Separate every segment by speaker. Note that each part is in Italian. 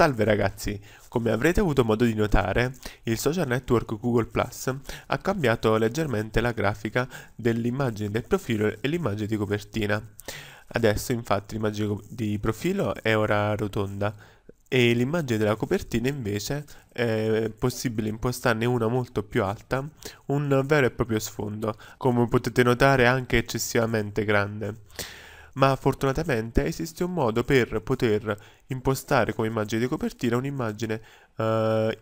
Speaker 1: Salve ragazzi, come avrete avuto modo di notare, il social network Google Plus ha cambiato leggermente la grafica dell'immagine del profilo e l'immagine di copertina. Adesso infatti l'immagine di profilo è ora rotonda e l'immagine della copertina invece è possibile impostarne una molto più alta, un vero e proprio sfondo, come potete notare anche eccessivamente grande ma fortunatamente esiste un modo per poter impostare come immagine di copertina un'immagine uh,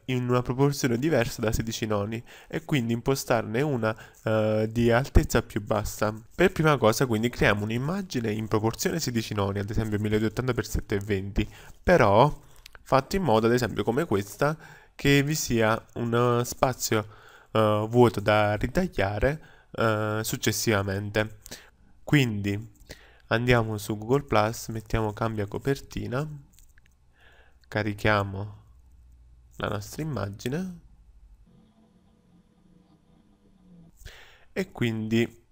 Speaker 1: in una proporzione diversa da 16 noni e quindi impostarne una uh, di altezza più bassa. Per prima cosa quindi creiamo un'immagine in proporzione 16 noni, ad esempio 1280x720, però fatto in modo ad esempio come questa che vi sia un spazio uh, vuoto da ritagliare successivamente. Quindi Andiamo su Google Plus, mettiamo cambia copertina, carichiamo la nostra immagine e quindi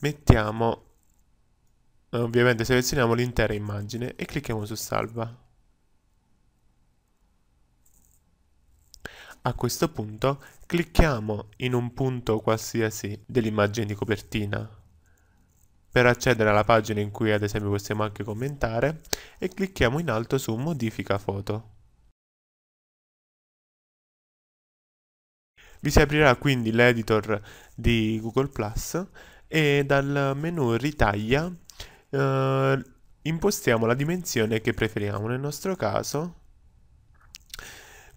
Speaker 1: mettiamo ovviamente selezioniamo l'intera immagine e clicchiamo su salva a questo punto clicchiamo in un punto qualsiasi dell'immagine di copertina per accedere alla pagina in cui ad esempio possiamo anche commentare e clicchiamo in alto su modifica foto. Vi si aprirà quindi l'editor di Google Plus e dal menu ritaglia eh, impostiamo la dimensione che preferiamo. Nel nostro caso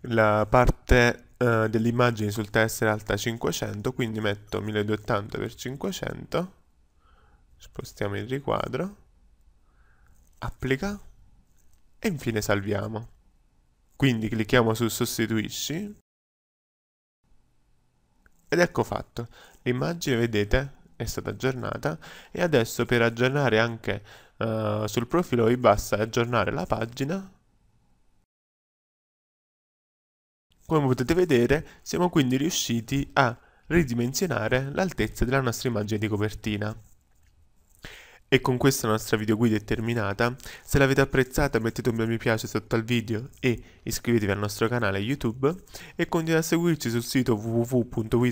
Speaker 1: la parte eh, dell'immagine sul test è alta 500, quindi metto 1280x500 spostiamo il riquadro, applica e infine salviamo. Quindi clicchiamo su sostituisci ed ecco fatto. L'immagine, vedete, è stata aggiornata e adesso per aggiornare anche uh, sul profilo vi basta aggiornare la pagina Come potete vedere, siamo quindi riusciti a ridimensionare l'altezza della nostra immagine di copertina. E con questa nostra video guida è terminata, se l'avete apprezzata mettete un bel mi piace sotto al video e iscrivetevi al nostro canale YouTube e continuate a seguirci sul sito wwwwi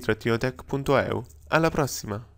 Speaker 1: Alla prossima!